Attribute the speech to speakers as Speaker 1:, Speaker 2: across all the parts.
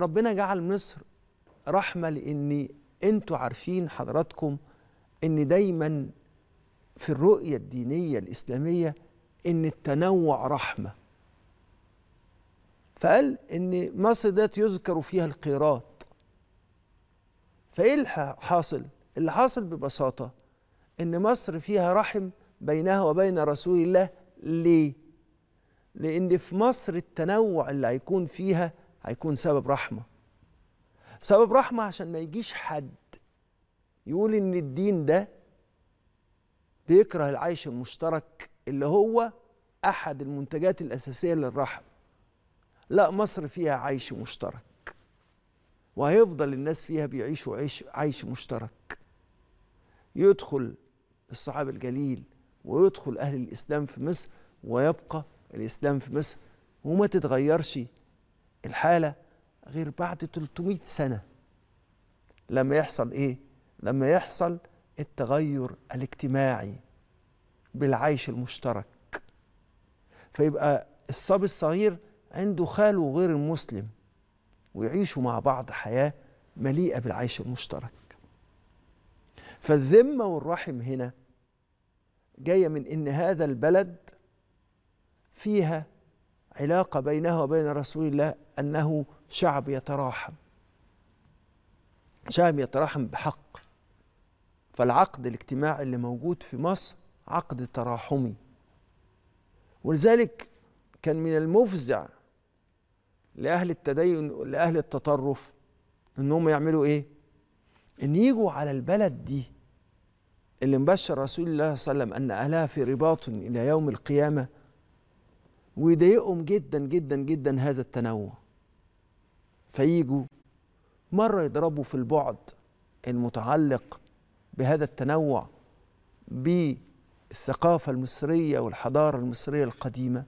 Speaker 1: ربنا جعل مصر رحمه لان انتوا عارفين حضراتكم ان دايما في الرؤيه الدينيه الاسلاميه ان التنوع رحمه فقال ان مصر ديت يذكر فيها القيرات فايه اللي حاصل اللي حاصل ببساطه ان مصر فيها رحم بينها وبين رسول الله ليه لان في مصر التنوع اللي هيكون فيها هيكون سبب رحمه سبب رحمه عشان ما يجيش حد يقول ان الدين ده بيكره العيش المشترك اللي هو احد المنتجات الاساسيه للرحمه لا مصر فيها عيش مشترك وهيفضل الناس فيها بيعيشوا عيش عيش مشترك يدخل الصحابه الجليل ويدخل اهل الاسلام في مصر ويبقى الاسلام في مصر وما تتغيرش الحالة غير بعد 300 سنة لما يحصل إيه؟ لما يحصل التغير الاجتماعي بالعيش المشترك فيبقى الصبي الصغير عنده خاله غير المسلم ويعيشوا مع بعض حياة مليئة بالعيش المشترك فالذمة والرحم هنا جاية من إن هذا البلد فيها علاقة بينها وبين رسول الله أنه شعب يتراحم شعب يتراحم بحق فالعقد الاجتماعي اللي موجود في مصر عقد تراحمي ولذلك كان من المفزع لأهل التدين لأهل التطرف إنهم يعملوا إيه؟ إن يجوا على البلد دي اللي مبشر رسول الله صلى الله عليه وسلم أن أهلها في رباط إلى يوم القيامة ويضايقهم جدا جدا جدا هذا التنوع فيجوا مرة يضربوا في البعد المتعلق بهذا التنوع بالثقافة المصرية والحضارة المصرية القديمة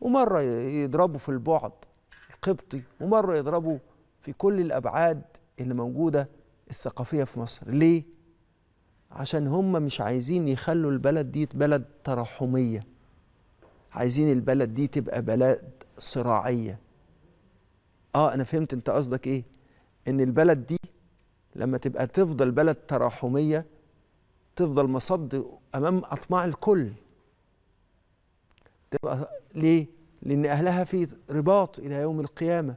Speaker 1: ومرة يضربوا في البعد القبطي ومرة يضربوا في كل الأبعاد اللي موجودة الثقافية في مصر ليه؟ عشان هم مش عايزين يخلوا البلد دي بلد تراحميه عايزين البلد دي تبقى بلد صراعيه اه انا فهمت انت قصدك ايه ان البلد دي لما تبقى تفضل بلد تراحميه تفضل مصد امام اطماع الكل تبقى ليه لان اهلها في رباط الى يوم القيامه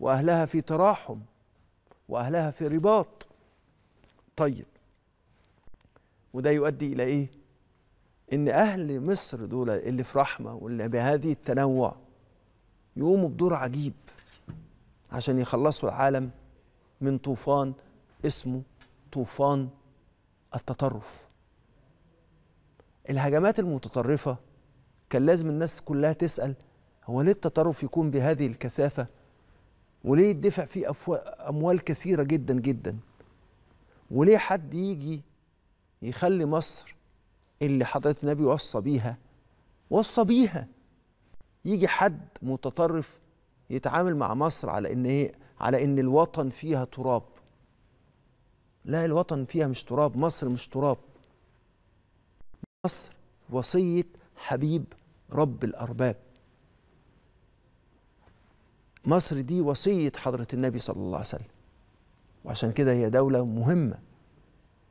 Speaker 1: واهلها في تراحم واهلها في رباط طيب وده يؤدي الى ايه ان اهل مصر دول اللي في رحمه واللي بهذه التنوع يقوموا بدور عجيب عشان يخلصوا العالم من طوفان اسمه طوفان التطرف الهجمات المتطرفه كان لازم الناس كلها تسال هو ليه التطرف يكون بهذه الكثافه وليه يدفع فيه اموال كثيره جدا جدا وليه حد يجي يخلي مصر اللي حضرة النبي وصى بيها وصى بيها يجي حد متطرف يتعامل مع مصر على ان ايه على ان الوطن فيها تراب لا الوطن فيها مش تراب مصر مش تراب مصر وصية حبيب رب الأرباب مصر دي وصية حضرة النبي صلى الله عليه وسلم وعشان كده هي دولة مهمة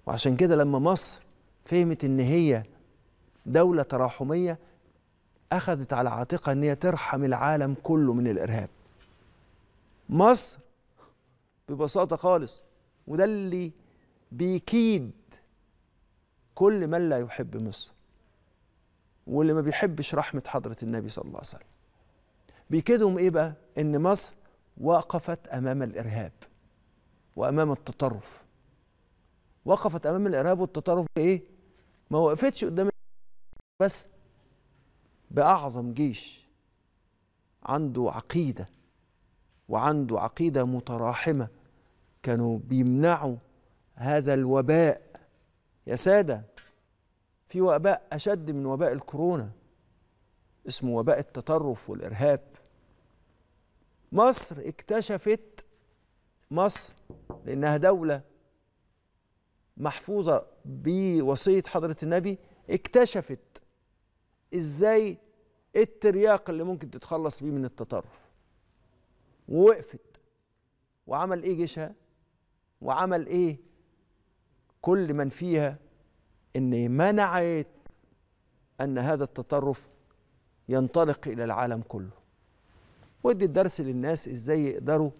Speaker 1: وعشان كده لما مصر فهمت ان هي دولة تراحمية اخذت على عاتقها ان هي ترحم العالم كله من الارهاب مصر ببساطة خالص وده اللي بيكيد كل من لا يحب مصر واللي ما بيحبش رحمة حضرة النبي صلى الله عليه وسلم بيكيدهم ايه بقى ان مصر وقفت امام الارهاب وامام التطرف وقفت امام الارهاب والتطرف بايه ما وقفتش قدام بس بأعظم جيش عنده عقيدة وعنده عقيدة متراحمة كانوا بيمنعوا هذا الوباء يا سادة في وباء أشد من وباء الكورونا اسمه وباء التطرف والإرهاب مصر اكتشفت مصر لأنها دولة محفوظة بوصية حضرة النبي اكتشفت ازاي الترياق اللي ممكن تتخلص بيه من التطرف ووقفت وعمل ايه جيشها وعمل ايه كل من فيها ان منعت ان هذا التطرف ينطلق الى العالم كله ودي الدرس للناس ازاي يقدروا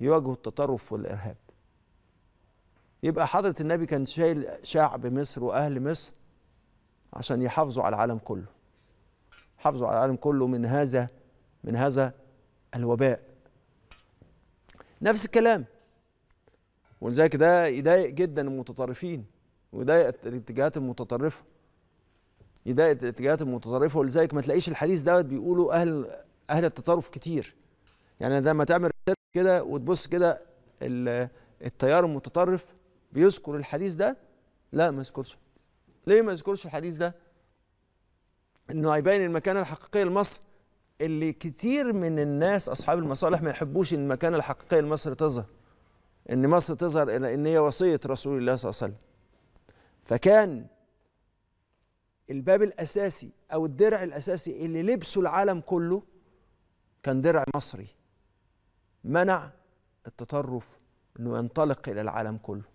Speaker 1: يواجهوا التطرف والارهاب يبقى حضرة النبي كان شايل شعب مصر وأهل مصر عشان يحافظوا على العالم كله حافظوا على العالم كله من هذا من هذا الوباء نفس الكلام ولذلك ده يضايق جدا المتطرفين ويضايق الاتجاهات المتطرفه يضايق الاتجاهات المتطرفه ولذلك ما تلاقيش الحديث دوت بيقولوا اهل اهل التطرف كتير يعني لما تعمل كده وتبص كده التيار المتطرف بيذكر الحديث ده لا ما يذكرش ليه ما يذكرش الحديث ده انه هيبين المكانه الحقيقيه لمصر اللي كتير من الناس اصحاب المصالح ما يحبوش ان المكانه الحقيقيه لمصر تظهر ان مصر تظهر الى ان هي وصيه رسول الله صلى الله عليه وسلم فكان الباب الاساسي او الدرع الاساسي اللي لبسه العالم كله كان درع مصري منع التطرف انه ينطلق الى العالم كله